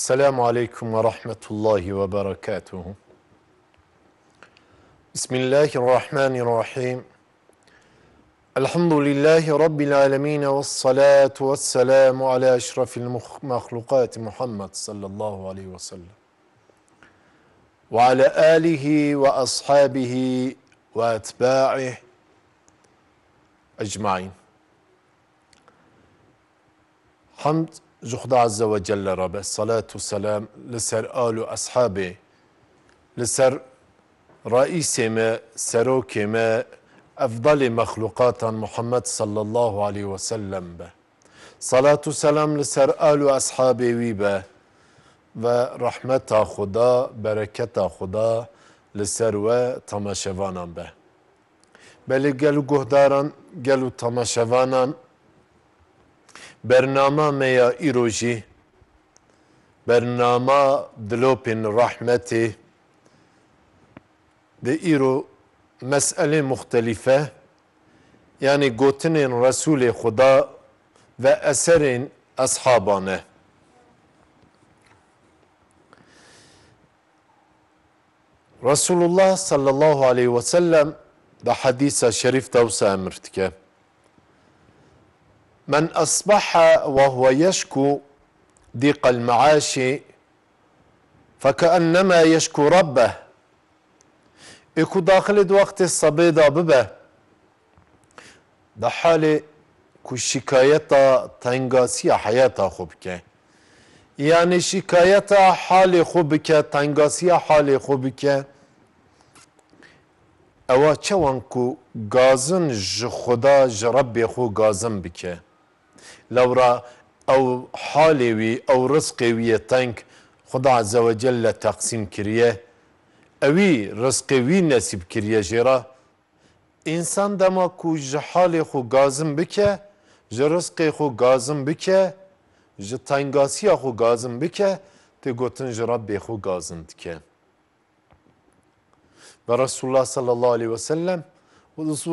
السلام عليكم ورحمة الله وبركاته بسم الله الرحمن الرحيم الحمد لله رب العالمين والصلاة والسلام على أشرف المخلوقات محمد صلى الله عليه وسلم وعلى آله وأصحابه وأتباعه أجمعين حمد جخدا عز وجل رب الصلاة والسلام لسر آل أصحابه لسر رئيس ما سروك ما أفضل مخلوقات محمد صلى الله عليه وسلم به صلاة والسلام لسر آل أصحابه ويبه ورحمة خدا بركة خدا لسر و تماشوانان به بله گلو گهداران گلو تماشوانان برنامه میا ایروژی برنامه دلوپین رحمتی ده ایرو مسئله مختلفه yani gotenin Resul-i Huda ve eserin ashabane. Resulullah sallallahu aleyhi ve sellem da hadisa şerif davsa emirtike. من أصبح وهو يشكو ضيق المعاش فكأنما يشكو ربه إكو داخل وقت الصبيدة ببه ده حالي كو شكايتا تنقاسية حياتا خبكه يعني شکایت حالي خوب که تنگاسی حال خوب که او چوان کو گازن ج خو غازن بکه لورا او حالی وی او رزقی وی تنگ خدا عزوجل تقسیم کریه اوی رزقی وی نصیب کریه جرا انسان دما کو جحال خو گازم بکه جرزقی خو گازم بکه جتنگاسی خو گازم بکه تی گوتن جربی خو گازم دکه و رسول الله صلی الله علیه و سلم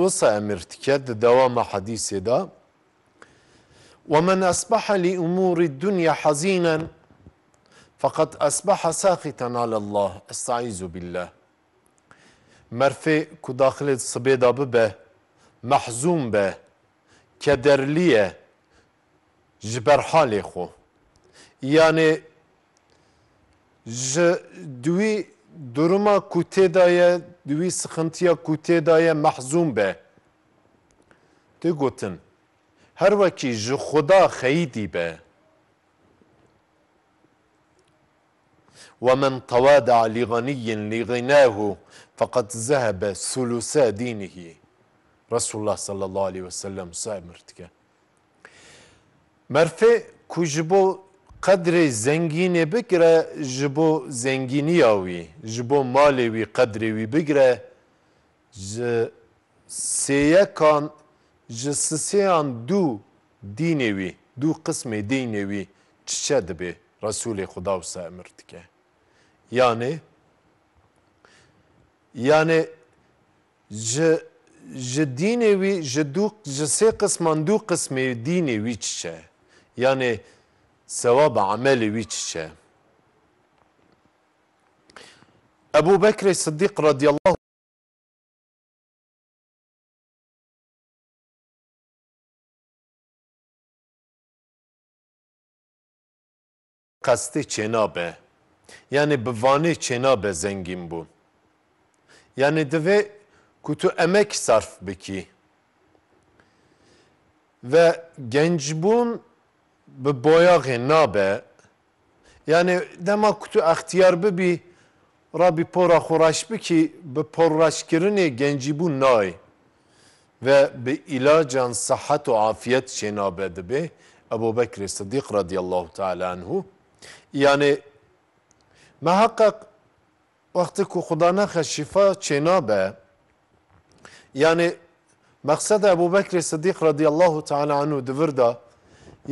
وصا امرتکه د دوام حدیث ده ومن أصبح لأمور الدنيا حزينا فقد أصبح ساخطا على الله استعيذ بالله مرفه کو داخل سبیدا به محزون به کدرلیه جبر حال خو یعنی ج دوی duruma kutedaya, duvi sıkıntıya kutedaya mahzun be. De gotin. هر وکی ژ خدا خیدی به ومن تواضع لغني لغناه فقد ذهب سلوس دينه رسول الله صلى الله عليه وسلم سامرتك مرفه كجبو قدر زنجيني بگره جبو زنگینی آوی جبو مالی وی قدری وی بگره ج ji sisêyan du dînê wî du qismê dînê wî çiçe dibe Resulê Xuda wisa emir dike. Yani yani ji ji dînê wî ji du ji sê qisman du qismê dînê wî çiçe. Yani sevab amelê wî çiçe. Ebu Bekr Sıddiq radıyallahu kasti çenabe. Yani bıvani çenabe zengin bu. Yani deve kutu emek sarf beki. Ve gençbun bi boyağı nabe. Yani dema kutu ihtiyar bi bi Rabbi pora horaş bi ki bi porraş kirini gençbun nay. Ve bi ilacan sahat ve afiyet şenabe de bi Ebu Bekir Sıddık radıyallahu taala anhu. یعنی محقق وقتی که خدا نخه شفا چنابه یعنی مقصد ابو بکر صدیق رضی الله تعالی عنه دورده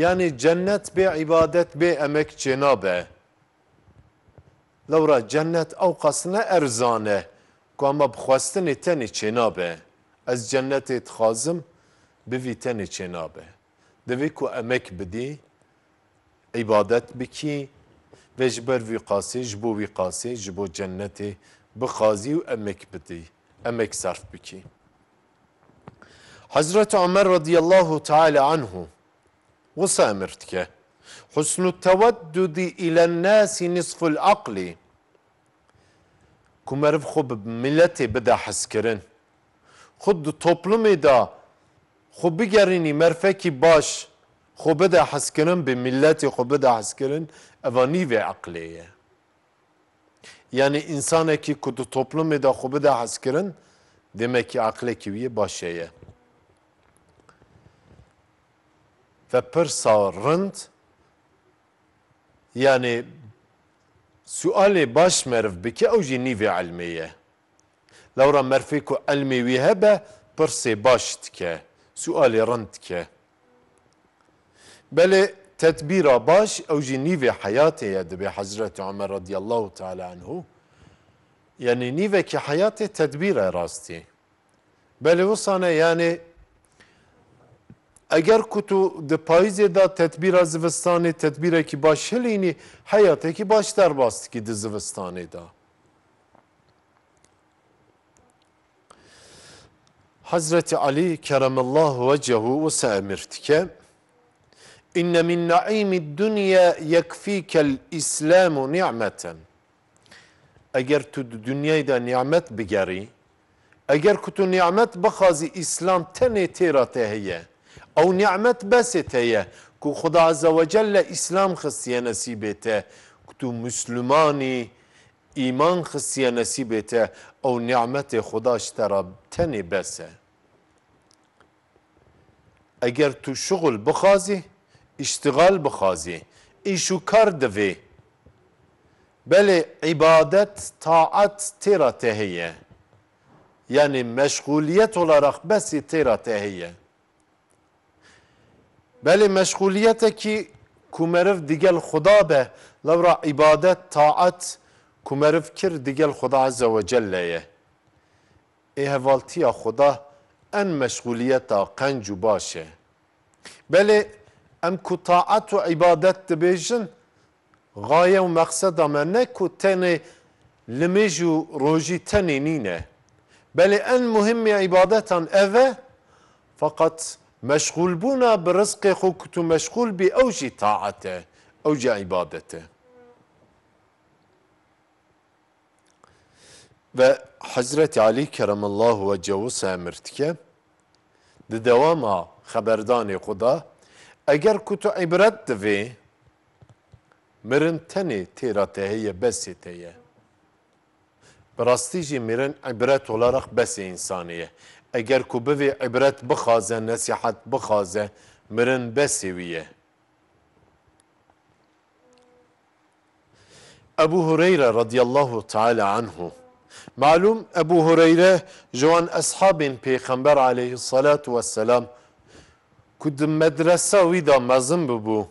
یعنی جنت به عبادت به امک چنابه لورا جنت او قصنه ارزانه که اما بخواستن تنی چنابه از جنت اتخازم بوی تنی چنابه دوی که امک بدی ibadet biki ve ji ber vî qasê ji bo vî qasê emek bidî emek sarf bikî. Hezret Ömer radıyallahu teala anhu wisa emir dike. Husnu teveddudi ilen nasi nisful akli. Ku meriv xwe bi milletê bide hiskirin. Xwe di toplumê da xwe baş خۆ بەدا حەسکردن بە میلەتی خۆ بەدا حەسکردن ئەوانی vê عقلەیە yani insaneki kudu toplumda xubu da haskirin demek ki akle kiviye başeye. Ve pırsa rınd yani suali baş merv bike evji nive almiye. Laura merfiku almi vihebe pırsa baş tike suali rınd tike. Bele tedbira baş evji nive hayate yedebe Hazreti Ömer radıyallahu teala anhu. Yani nive ki hayate tedbira rasti. Bele o sana yani eğer kutu de payizye da tedbira zivistani tedbire ki baş helini hayate ki baş derbast ki de zivistani da. Hazreti Ali keremallahu vecehu ve se emirtike إن من نعيم الدنيا يكفيك الإسلام نعمة أجر تد دنیایدا نیامەت نعمة بجري أجر كت نعمة بخازي إسلام تني تێراتێ هەیە أو نعمة بس هەیە كو خدا عز وجل إسلام نەسی بێتە کووت مسلماني إيمان ئیمان خستیە أو نعمة خدا اشترى تني بس أجر تشغل بخازي اشتغال بخازی ایشو کار دوی بله عبادت طاعت تیرا تهیه yani meşguliyet olarak besi tera tehiyye. Belê meşguliyetekî ku meriv digel xuda be lewra ibadet taat ku meriv kir digel xuda Azze ve Celle'ye. Ê hevaltiya xuda en meşguliyeta qenc û baş e. Belê ام كطاعت عبادت تبجن غايه ومقصد ما نكو تني لمجو روجي تني نينه بل ان مهم عبادتا اذا فقط مشغول بنا برزق خوكتو مشغول بأوج طاعته أوج عبادته و حضرت علي كرم الله وجهه سامرتك ده دوام خبردان خدا اگر کتو عبرت دوی مرن تیرا تهیه بسی تهیه براستی جی مرن عبرت ولارخ بسی انسانیه اگر کو بوی عبرت بخازه نەسیحەت بخازه مرن ویه ابو هريره رضي الله تعالى عنه معلوم ابو هريره جوان اصحاب پێخەمبەر عليه الصلاة والسلام کو د مدرسه وی دا مزم ببو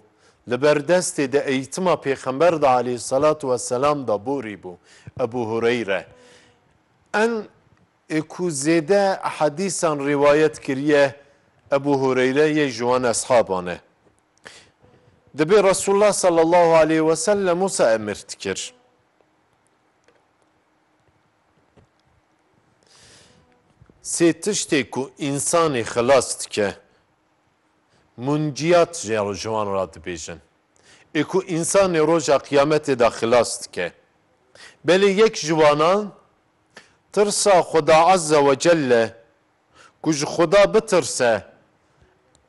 لبردستې د ایتما پیغمبر د علی صلوات و سلام دا بوری بو ابو هريره ان اكو زده حديثا روايت كريه ابو هريره يجوان اصحابانه دبي رسول الله صلى الله عليه وسلم موسى امرتكر سه تشتی کو انسان خلاص تکه منجیات جیار جوان را دبیجن اکو انسان روژا قیامت داخل است که بلی یک جوانان ترسا خدا عز و جل کج خدا بترسه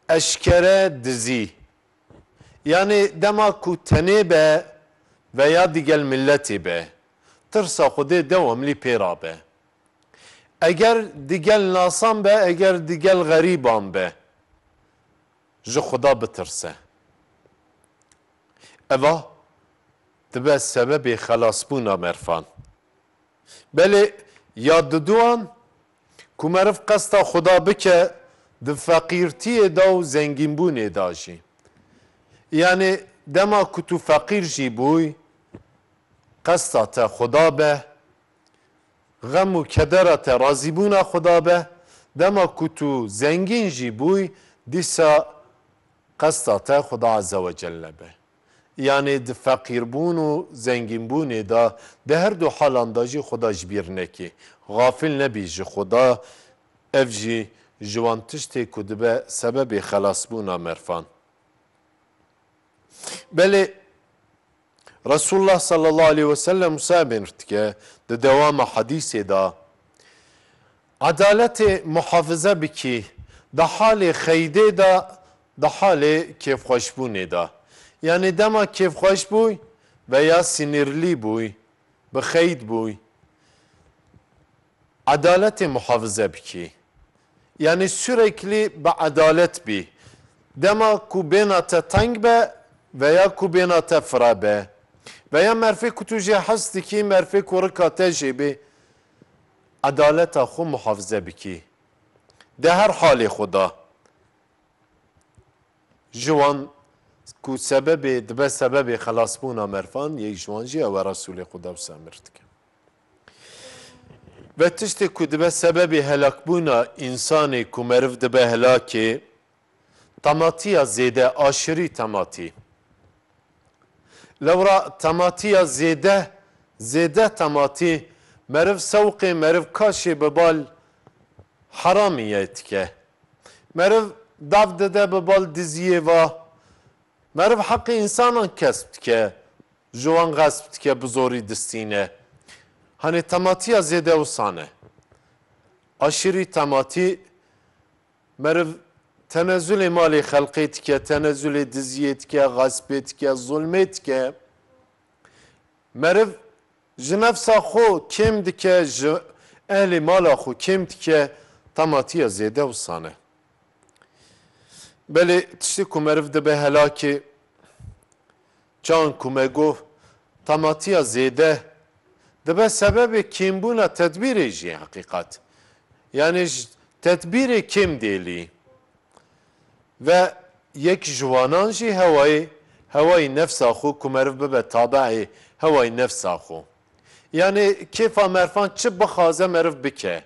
اشکره دزی یعنی دما کو تنه به و یا دیگل ملتی به ترسا خدا دوام لی پیرا به اگر دیگل ناسان به اگر دیگل غریبان به ji xda bitirse. Eva dibe sebebê xelasbûna merfan. Belê ya diduan ku meriv qesta xda bike di feqîrtiyê da û zengînbûnê da jî. Yani dema ku tu feqîr jî bûy, qesta te xda be, غem û kedera te razîbûna xda be, dema ku tu zengîn jî bûy, dîsa قصد ته خدا عزوجل به یعنی د فقیربون و زنگینبون دا د هر دو حالان دا جی خدا جبیر نکی غافل نبی جی خدا اف جی جوان تشتی کدبه سبب خلاص بونا مرفان بله رسول الله صلی الله علیه وسلم سابرد که د دوام حدیث دا عدالت محافظه بکی د حال خیده دا da hali kevxweşbûnê neda. Yani dema kevxweş bûy veya sinirlî bûy, bixeyt bûy. Adaletê muhafize bikî. Yani sürekli be adalet bî. Dema ku bêna te teng be veya ku bêna te fira be. Veya merfê ku tu jê hez dikî merfê ku rika te jê bê. Adaleta xwe muhafize bikî. De her halê xwe da. جوان کو سبب دبه سبب خلاص بونا مرفان یک جوان جی او رسول خدا سامرت که و تشتی کو دبه سبب هلاک بونا انسانی کو مرف دبه هلاکی تماتی زیده آشری تماتی لورا تماتی زیده زیده تماتی مرف سوقی مرف کاشی ببال حرامیت که مرف داف دده به بال دزیه و مرو حق انسانان کسب که جوان غصب که بزوری دستینه هنه تماتی از یده و سانه aşırı tamati merv tenezzül mali halkit ke tenezzül diziyet ke gasbet ki, zulmet ki, merv jinefsa xo kim dike ehli mala xo kimdi ki, tamati zede usane Belê tiştî ku de dibe helakê çan ku me got tematiya zêde dibe sebebê kêmbûna tedbîrê jî heqîqat. Yani tedbiri kim kêm ve yek jiwanan jî hewayê hewayî nefsa xwe ku meriv bibe tabeê hewayî nefsa xwe. Yani kêfa merfan çi bixaze meriv bike.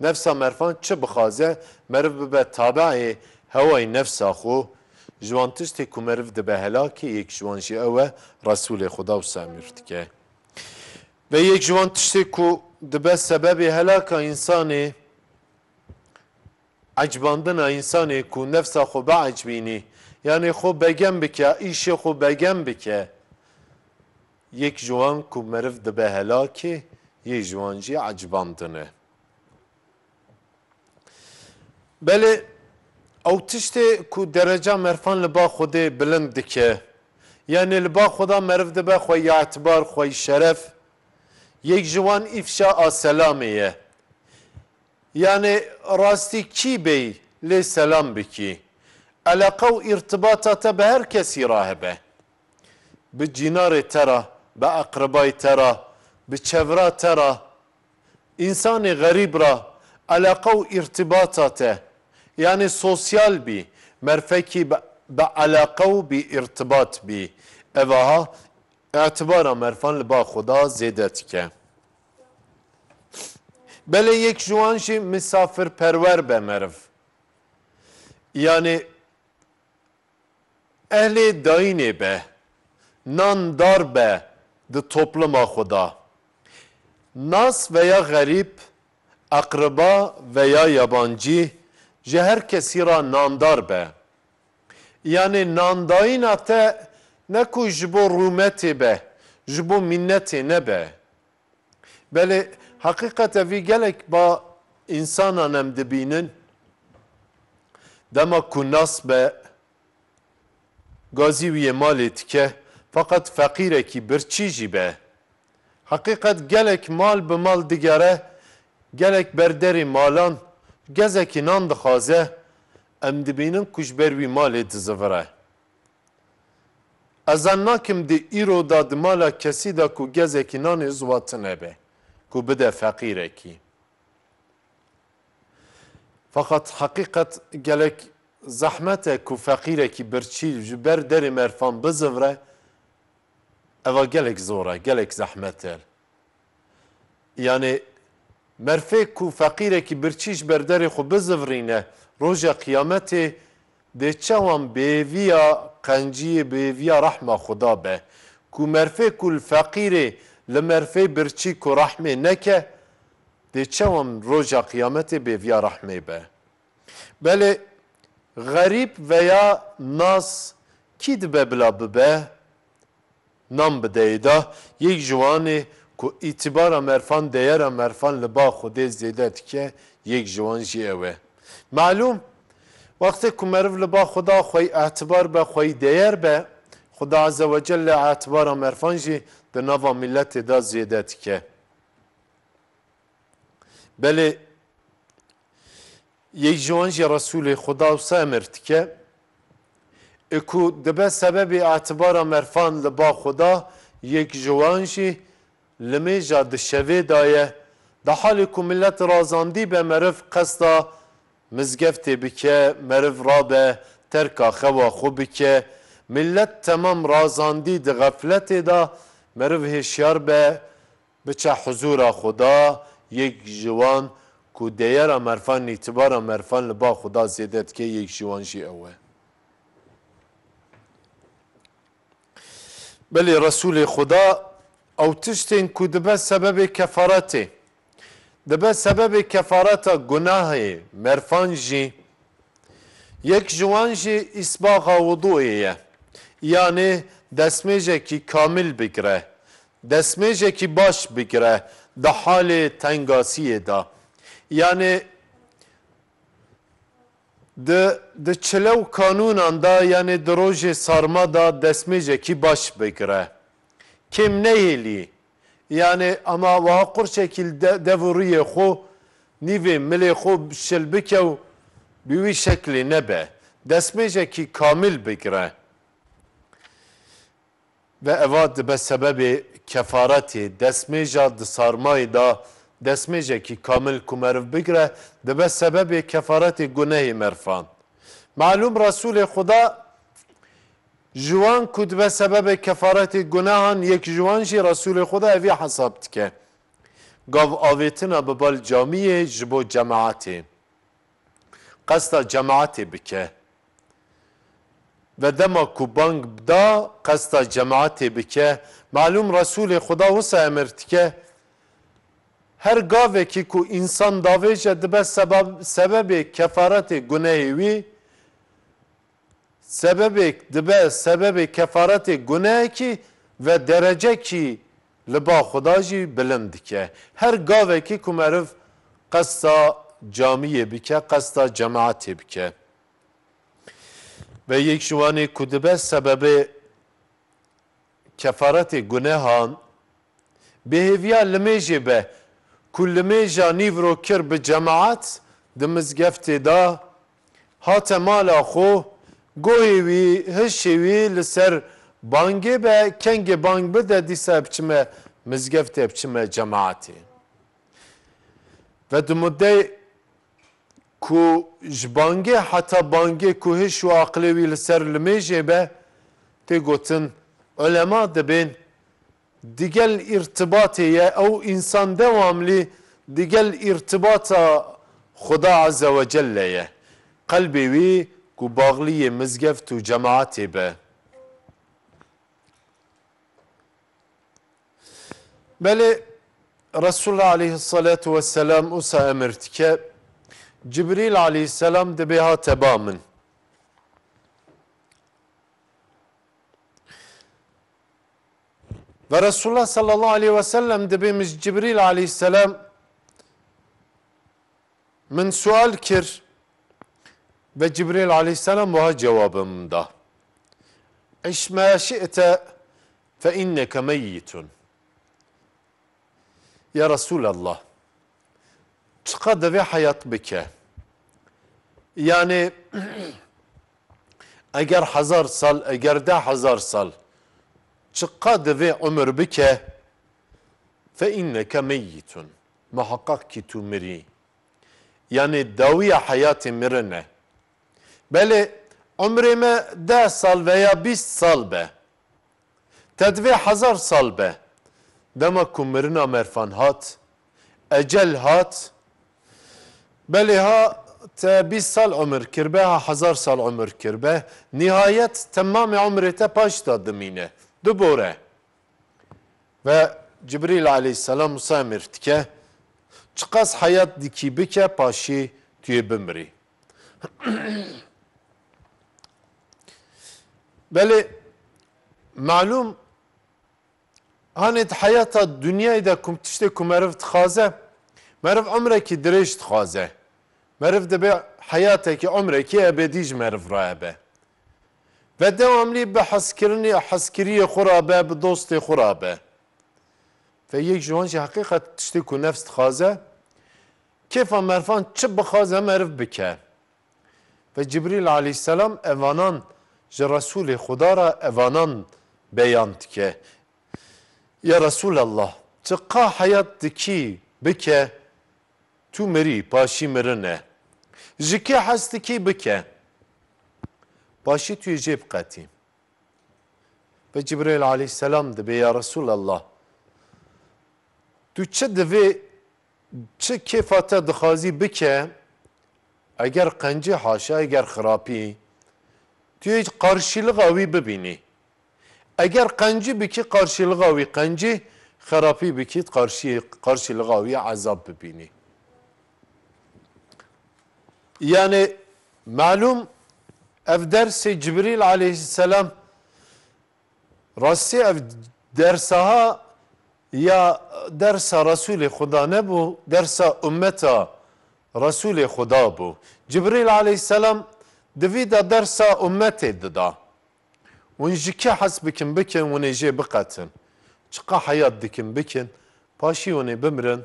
Nefsa merfan çi bixaze be bibe tabeê هەوای نەفسا خۆ ژوان تشتێک کومەرف دەبە هەلاکی یەک ژوانشی ئەوە ڕسوولێ خدا و سامیرتکە بە یەک ژوان تشتێک و دبە سەبەبی هەلاکە ئینسانێ عجباندنە ئینسانێک و نەفسا خۆ بە عجبینی یانێ خۆ بەگەم بکە ئیشێ خۆ بەگەم بکە یەک ژوان کومەرف دەبە هەلاکێ یەک ژوانجی عجباندنە بەێ او تشته کو درجه مرفان لبا خوده بلند دکه یعنی لبا خدا مرف دبه خوی اعتبار خوی شرف یک جوان افشا آسلامیه یعنی راستی کی بی لی سلام بکی علاقه و ارتباطات به هر کسی راهبه به جینار ترا به اقربای ترا به چورا ترا انسان غریب را علاقه و ارتباطاته yani sosyal bir merfeki be alakav bi irtibat bi evaha اعتبارا مرفان با خدا زیدت که بله یک جوانشی مسافر پرور بمرف یعنی اهل داینه به ناندار be de topluma خدا nas veya garip akraba veya yabancı Ji her kesî ra nandar be. Yani nandayîna te ne ku ji bo rûmetê be, jibo minneti ne be, Belê hakikate vî gelek ba insan anem dibînin, dema ku nas be, gazî wî yê malê dike, fakat feqîrekî birçî jî be. hakikat gelek mal be mal digere, gelek berderi malan, gezekî nan dixwaze em dibînin kuj ber wî malê dizivire. Ez em nakim di îro da di mala kesî de ku gezekî nanê ziwatin hebe ku bide feqîrekî. Fakat heqîqet gelek zehmete ku feqîrekî birçî ji ber derê merfan bizivre, eva gelek zor e, gelek zehmet e. Yani مرفه کو فقیره کی برچیش بردر خو بزورینه روژا قیامت د چوان بیویا قنجی بیویا رحمه خدا به کو مرفه کو الفقیره لمرفه برچی کو رحمه نکه د چوان روژا قیامت بیویا رحمه به بله غریب veya nas کی دبه بلا ببه نام بده دا یک جوانه کو اعتبارا مرفان دیرا مرفان لبا خودی زیدت که یک جوان جی اوه معلوم وقتی که مرف لبا خدا خوی اعتبار به خوی دیر به خدا عزوجل اعتبارا مرفان جی د نوا ملت دا زیدت که بله یک جوان جی رسول خدا و سامرت که اکو دبه سبب اعتبارا مرفان لبا خدا یک جوان جی li mêja di şevê daye di halê ku millet razandî be meriv qesda mizgeftê bike meriv rabe terka xewa xwe bike millet temam razandî di xefletê da meriv hêşyar be biçe huzura xuda yek jiwan ku deyera merfan nîtibara merfan li ba xuda zêde dike yek jiwan jî ew e. Belê Resulê xuda ئەو تشتێن کو دەبە سەبەبێ کەفاەتێ دەبە سەبەبێ کەفاەتە گوناهەیە مەرفانژی یەک جوانژی ئیسباغا وودۆیە یانێ دەستمێژێکی کامل بگرە دەستمێژێکی باش بگرە دە حالێ تەنگاسیەدا یانێ د چلە و کانوناندا یانێ درۆژێ سارمادا دەستمێژێکی باش بگرە kim ne ili yani ama vakur şekilde devriye xo nivi mili xo şelbikev bivi şekli nebe desmece ki kamil bikre ve evad be sebebi kefareti desmeja disarmayı da desmece ki kamil kumerv bigre de be sebebi kefareti günehi merfan. Malum Resul-i Huda جوان کود به سبب کفارت گناهان یک جوان جی رسول خدا اوی حساب تکه گاو آویتنا ببال جامیه جبو جماعته قصد جماعته بکه و دما کو بانگ بدا قصد جماعته بکه معلوم رسول خدا وسا امرت که هر گاوه که کو انسان داویجه دبه سبب, سبب کفارت گناهی وی sebebek dibe sebebi kefareti günahki ve derece ki liba Xuda jî bilind dike. Her gavekî ku meriv qesta camiyê bike, qesta cemaatê bike. Ve yek ji wanê ku dibe sebebê kefaretê gunehan bihêviya limêjê be ku limêja nîvro kir bi cemaat di mizgeftê da hate mala xwe Goyevî hişevî li ser bangê be kengê bang bide dîsa biçime mizgeftê biçime cemaatê. Ve di muddeyê ku ji bangê heta bangê ku hiş û aqilê wî li ser li mêjê be tê gotin ulema dibên digel irtibatê ye ew insan devamlî digel irtibata Xuda Azze ve Celle'ye. Kalbê wî ku bagliyê mizgeft û cemaetê be. Beli Resulullah aleyhissalatu vesselam usa emirtike Cibril aleyhisselam de ha tebamın. Ve Resulullah sallallahu aleyhi ve sellem dibimiz Cibril aleyhisselam min sual kir ve Cibril aleyhisselam buna cevabımda. İş mâ şi'te fe inneke meyyitun. Ya Resulallah. Çıkadı ve hayat bike. Yani eğer hazar sal, eğer de hazar sal. Çıkadı ve ömür bike. Fe inneke meyyitun. Muhakkak ki tu miri. Yani daviye hayatı mirine. Bəli, ömrümə 10 sal veya 20 sal be, tedvi hazar sal be, Dema kumirina merfan hat, ecel hat. Bəli ha te 20 sal ömür kirbe, ha hazar sal ömür kirbe. Nihayet tamamı ömrü te paş dadım Dubore. Ve Cibril aleyhisselam Musa mirtike, çıkas hayat dikibike bike paşi tüye bimri. بله معلوم هنید حیات دنیای ده کم تشته کم مرف تخازه مرف عمره کی درشت خازه مرف به حیاته که عمره کی ابدیج مرف را به و دوام لی به حسکرنی حسکری خرابه به دوست خرابه و یک جوانش حقیقت تشته کو نفس تخازه کیف مرفان چه بخازه مرف بکه و جبریل علیه السلام اوانان ji Resulê Xda evanan beyand ke. Ya Resulallah çi hayat heyat dikî bike tu mirî paşî mirine. Ji kê hez dikî bike. Paşî tu yê cêb qetî. Ve Cibril aleyhisselam dibe ya Resulallah. Tu çi divê çi kêfate dixazî bike eger qencî haşa eger xirapî diyor karşılık avi bibini. Eğer kancı biki karşılık avi kancı, harapi biki karşı, karşılık avi azab bibini. Yani malum ev dersi Cibril aleyhisselam rasi ev dersaha ya dersa Resulü Huda ne bu? Dersa ümmeta Resulü Huda bu. Cibril aleyhisselam Divi da dersa ümmetê dida. Hûn ji ke hes bikin bikin hûn ê jê biqetin. Çiqa heyat dikin bikin, paşî hûn ê bimirin.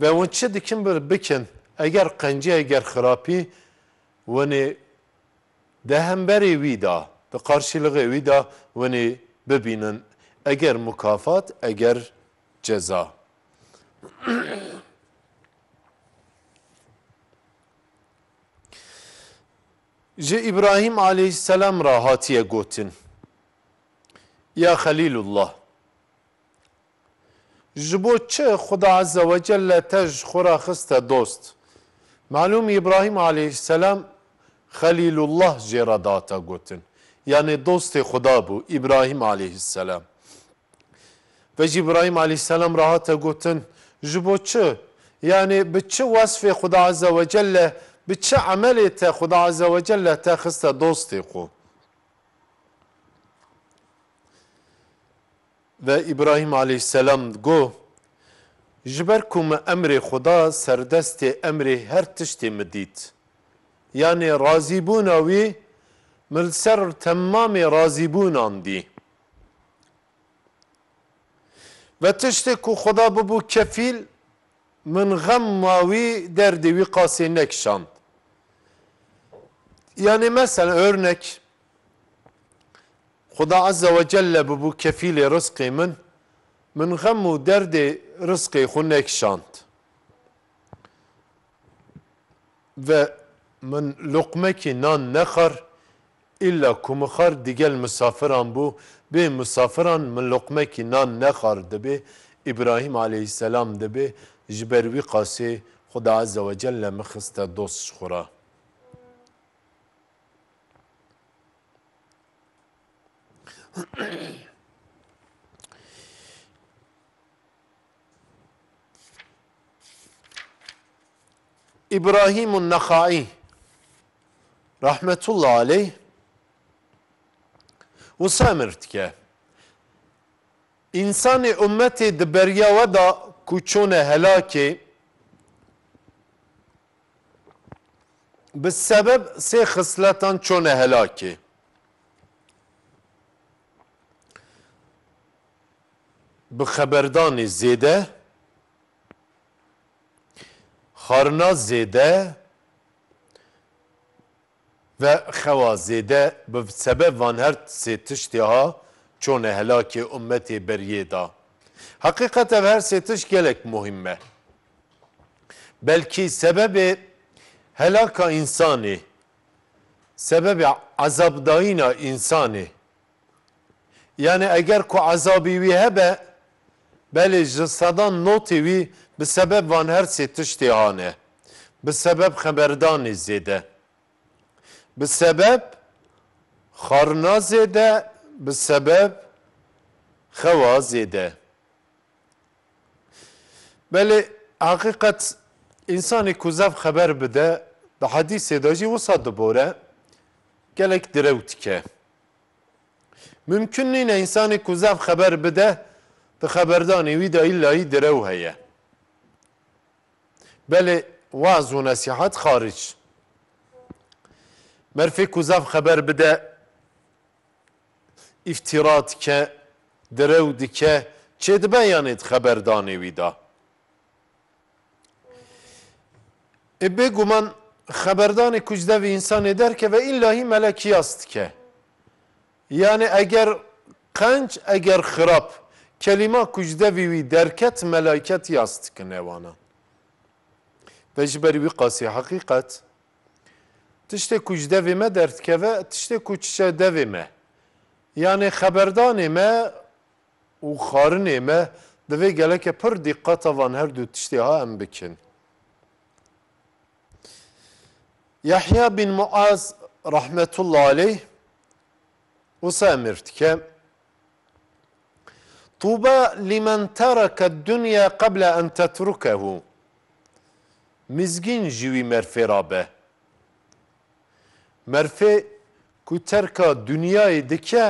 Ve hûn çi dikin bir bikin, eger qencî eger xirapî, hûn ê dehemberê wî da, di qarşılığê wî da hûn ê bibînin. Eger mukafat, eger ceza. جه إبراهيم عليه السلام را هاتیه گوتن يا خليل الله جبو چه خدا عز وجل تج خورا خست دوست معلوم إبراهيم عليه السلام خليل الله جيراداتا داتا گوتن یعنی دوست خدا بو إبراهيم عليه السلام و جه عليه السلام راهاتا هاتا گوتن جبو چه يعني بچه وصف خدا عز و جل به چه عملی تا خدا عزوجل تا خسته دوستی خو و ابراهیم علیه السلام گو جبر کوم امر خدا سردست امر هر تشتی مدید یعنی راضی بون وی مل سر تمام راضی بونان دی و تشتی کو خدا ببو کفیل من غم ماوی دردی وی قاسی نکشان Yani mesela örnek Huda Azze ve Celle bu kefili rızkı min min gammu derdi rızkı hunnek şant ve min lokmeki nan nekhar illa kumhar digel misafiran bu bi misafiran min lokmeki nan nekhar dibi İbrahim aleyhisselam dibi jibervi kasi Huda Azze ve Celle mihiste dost şura. ابراہیم النخائی رحمت اللہ علیہ اسرت کیا انسان امتریا ودا کچو نہ بے سب سے خسل تن چون چ bi xeberdanê zêde xarina zêde ve xewa zêde bi sebeb van her sê tiştê ha çûne helakê ummetê beriyê da. Hakikaten her sê tişt gelek muhim me. Belki sebebê helaka insanê sebebi azabdayına insanı. Yani eğer ku azabı hebe بلې جسدان نوتې وي به سبب وان هر سێ تشتێ هاانێ به سبب خەبەردانی زێدە به سبب خارنا زێدە به سبب خەوا زێدە بلێ حقیقت ئینسانی کوزەف خەبەر بدە بە حەدی سێداژی وسا دبۆرە gelek direwt dike. Mümkün nîne insanê kuzav xeber bide به خبردانی وی دایی در درو هیا بله وعظ و نصیحت خارج مرفی کوزاف خبر بده افتیرات که درو دی که چه دبا یانید خبردانی وی دا بگو من خبردان کجده و انسان در که و این ملکیاست ملکی است که یعنی اگر قنج اگر خراب Kelime kucde vî derket meleket yastık nevana, evanan. Ve hakikat, ber wî qasî heqîqet tiştê ku ji yani xeberdanê e me û xarinê e me divê geleke pir dîqeta van her du tiştê ha embikin. bikin. Yahya bin Muaz rahmetullahi aleyh wisa emir طوبى لمن ترك الدنيا قبل أن تتركه مزگین جوی مرفه را به مرفه کو ترکا دنیای دکه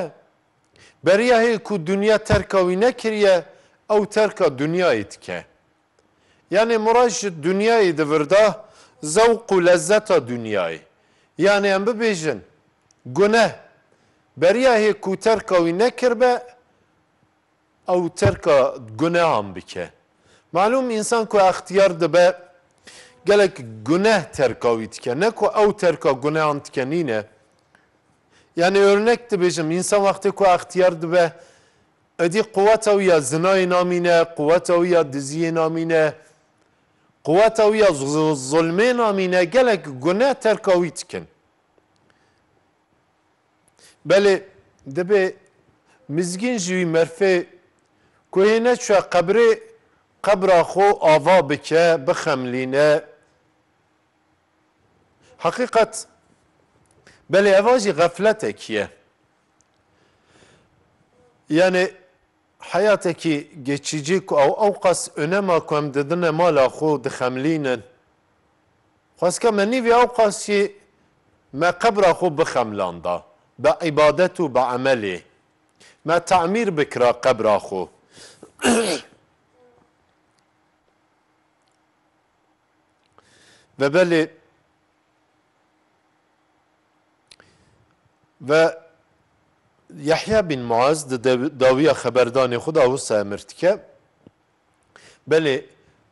بریه کو دنیا ترکاوی نکریه او ترکا دنیای دکه یعنی مراج دنیای دورده ذوق و لذت دنیای یعنی ام ببیجن گنه بریه کو ترکاوی نکر به ئەو تەرکە گونەهام بکە معلوم ئینسان کو ئەختیار دەبێ gelek güneh terkavî dike ne ku ew terka gunehan dikenîne yani örnek dibêjim insan vaxtê ku extiyar dibe edî quweta wî ya zinayê namîne quweta wî ya diziyê namîne quweta wî ya zulmê namîne gelek guneh terka wî dikin belê dibê mizgîn ji wî merfê کوهینه چو قبری قبر خو آوا بکه بخملینه حقیقت بله اواجی غفلت کیه yani hayateki geçici ew ewqas önema ku em didine mala xwe dixemlînin xwaska me nîvê ewqasî me qebra xwe bixemlanda be îbadet û be emelê me te'mîr bikira qebra xwe و بله و یحیی بن معاذ داویا خبردان خود او سامرت که بله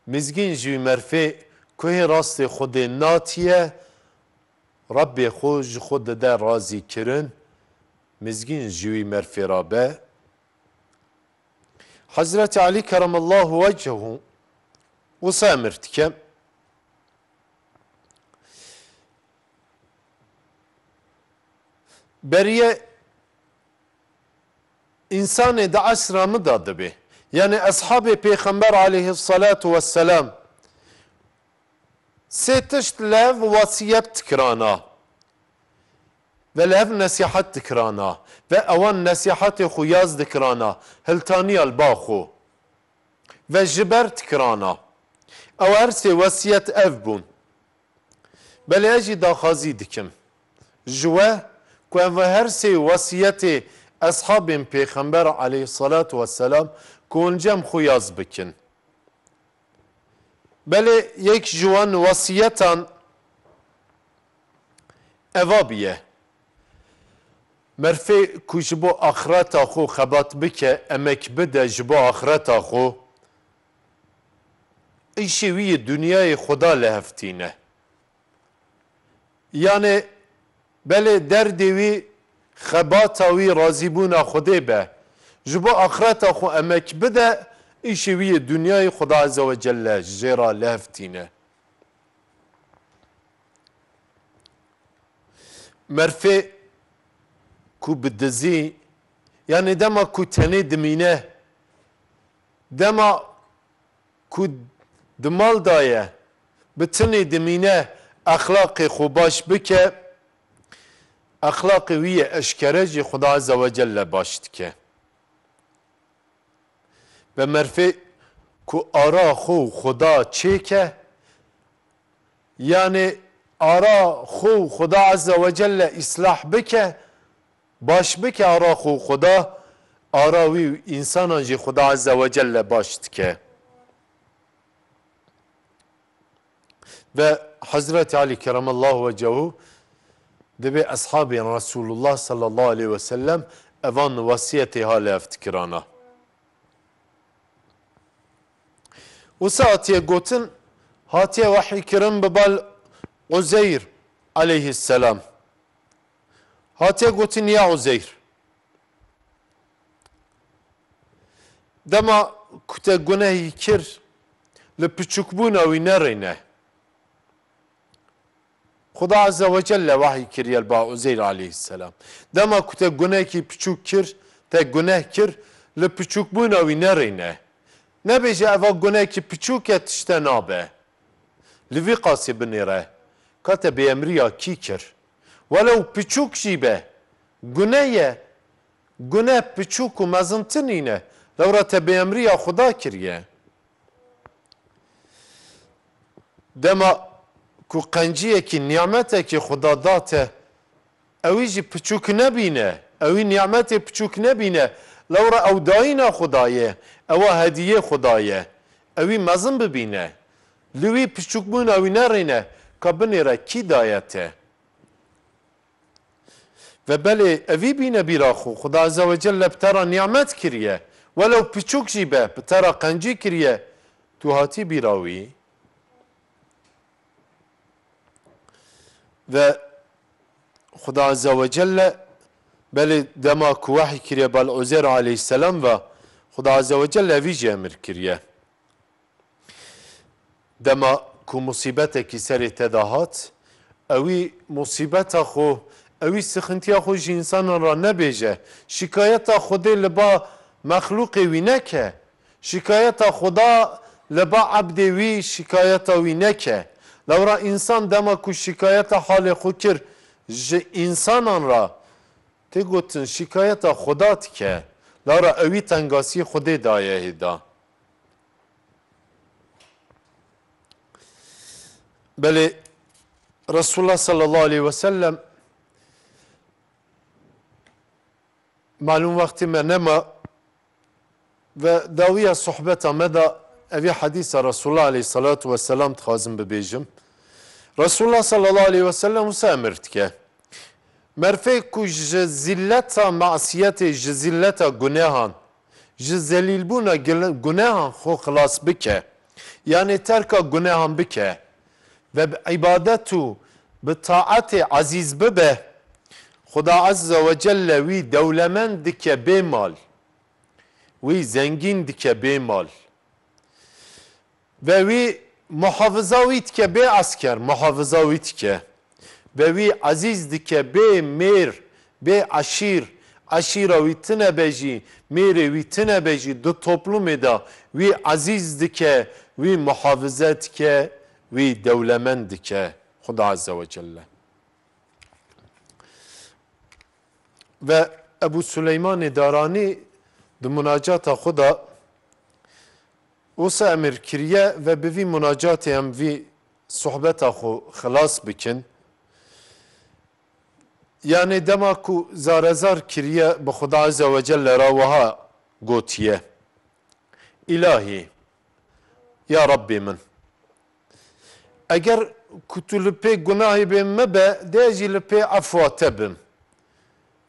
مزگین جوی مرفه که راست خود ناتیه رب خوش خود ده رازی کرن مزگین جوی مرفه را به Hazreti Ali karamallahu vecehu u samirtike beriye insan da asramı da bi. Yani ashabi peygamber aleyhissalatu vesselam setişt lev vasiyet tikrana. ve lev nesihat dikrana ve evan nesihati xu yaz dikrana hiltaniyal baxu ve jiber dikrana ew ersê wesiyet ev bûn belê ez jî daxazî dikim ji we ku em ve hersê wesiyetê eshabên pêxember aleyhissalat vesselam koncem xu yaz bikin belê yek ji wan wesiyetan eva bîye مرفه کو ji bo axireta xwe xebat bike emek bide ji bo axireta xwe îşê wî yê dunyayê xuda leheftîne yani belê derdê wî xebata wî razîbûna xudê be ji bo axireta xwe emek bide îşê wî yê dunyayê xuda eze ve celle ji jêra leheftîne merfê ku bi dizî yanî dema ku tenê dimîne dema ku di mal daye bi tinê dimîne exlaqê xwe baş bike exlaqê wî ye eşkere jî Xuda Ezze ve Celle baş dike Bi merfê ku ara xwe Xuda çêke yanê ara xwe Xuda Ezze ve Celle îslah bike باش ara آرا خو خدا آراوی انسان جی خدا عز و جل باشت که ve Hazreti Ali keremallahu vecehu dibi ashabi Resulullah sallallahu aleyhi ve sellem evan vasiyeti hale eftikirana. U saatiye gotin hatiye vahyi kirim bebal Uzeyr aleyhisselam. هاته گوتین یا عزیر دما کته گناهی کر لپچوک بونا وی نرینه خدا عز و جل وحی کریل با عزیر علیه السلام دما کته گناهی کی پچوک کر ته گناه کر لپچوک بونا وی نرینه نبیجه اوا گناهی کی پچوکه تشتنابه لوی قاسی بنیره کاته بیمریا کی کرد Velev piçuk şibe güneye güne piçuk u mezıntin ine devra te beemriya xuda kiriye. Dema ku qenciyekî niyametekî xuda date ew jî piçûk nebîne ew wî niyametê piçûk nebîne lewra ew dayîna xudaye ewa hediyê xudaye ew wî mezin bibîne li wî piçûkbûna wî nerîne ka binêre kî daye te و بله اوی بینه بیراخو خدا عز و جل نعمت کریه ولو پچوک جیبه بطرا قنجی کریه تو هاتی بیراوی و خدا عز و جل بله دما کوحی کریه بل عزیر السلام و خدا عز و جل اوی جامر کریه دما کو مصیبت کی سر تداهات اوی خو اوی سخنتیا خوش انسان را نبیجه شکایت خودی لبا مخلوق وی نکه شکایت خدا لبا عبد وی شکایت وی نکه لورا انسان دما کو شکایت حال خود کر ج انسانان را تی گوتن شکایت خدات که لورا اوی تنگاسی خودی دایه دا بله رسول الله صلی الله علیه وسلم معلوم وقت ما نما وداوية صحبتا مدى أبي حديث رسول الله عليه الصلاة والسلام تخازم ببيجم رسول الله صلى الله عليه وسلم سامرتك مرفيكو جزلتا معصيات جزلتا قناهان جزليل بونا قناهان خو خلاص بك يعني تركا قناهان بك وعبادته بطاعته عزيز ببه خدا Azza ve جل وی دولمند دکه به مال وی زنگین دکه به مال و وی muhafaza vit ke be asker muhafaza vit ke ve vi aziz dike be mir be aşir aşira vitine beji miri vitine beji du toplum eda vi aziz dike vi muhafaza dike vi devlemen dike Huda Azza ve Celle ve Ebu Süleyman Darani di münacata kuda Osa emir kiriye ve bivi vî münacatê em vî sohbeta xu xilas bikin. Yani dema ku zarezar kiriye bi Xuda Azze ve Celle ra wiha gotiye. İlahi, ya Rabbi min. Eger ku tu li pê gunahê bê me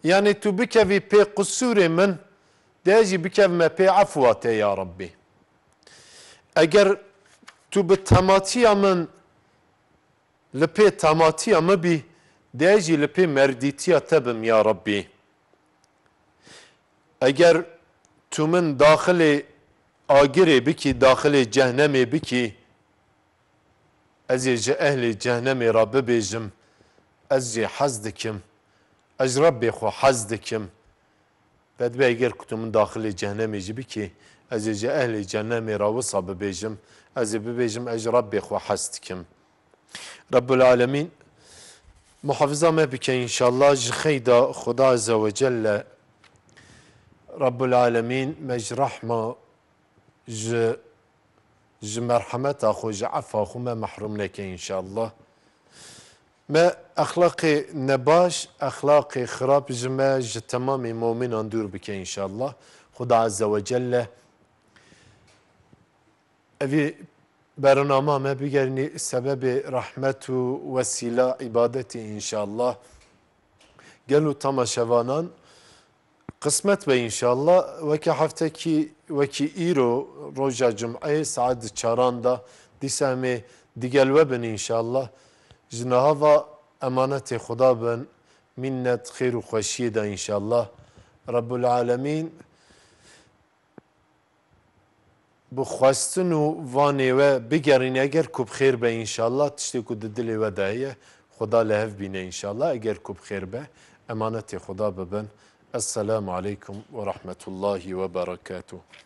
يعني تو بكفي بي قصور من داجي بكف ما بي عفوات يا ربي اگر تو بتماتي من لبي ما مبي داجي لبي مرديتي تبم يا ربي اگر تو من داخل آگری بكي داخل جهنمی بکی ازي اهل جهنمی را ببیجم از حزدکم Ez Rabbi xo haz Bedbe eger kutumun dahili cehennemi gibi ki ez ece ehli cehennemi ravısa bebejim. Ez bebejim ez Rabbi xo haz Rabbul Alemin muhafaza me inşallah jiheyda Xuda Azze ve Celle Rabbul Alemin mecrahma ji ji merhameta xo ji afa xo mahrum neke inşallah. Me ahlakê nebaş, ahlakê xirab ji tamamı mümin andur mominan bike inşallah. Xuda Azze ve Celle evî bernama me bigerini sebebê rahmet û vesîla ibadetî inşallah. Gel û tamaşevanan Kısmet ve inşallah veki haftaki veki iro roja cum'e saat çaranda disami digel ve inşallah. جنهاوا امانت خدا بن منت خير وخوشيه دا ان شاء الله رب العالمين بخواستن و وانه و بگرین اگر کب خیر به انشالله تشتی که ددل و دعیه خدا لهف بینه انشالله اگر کب خیر به امانت خدا ببن السلام عليكم ورحمة الله وبركاته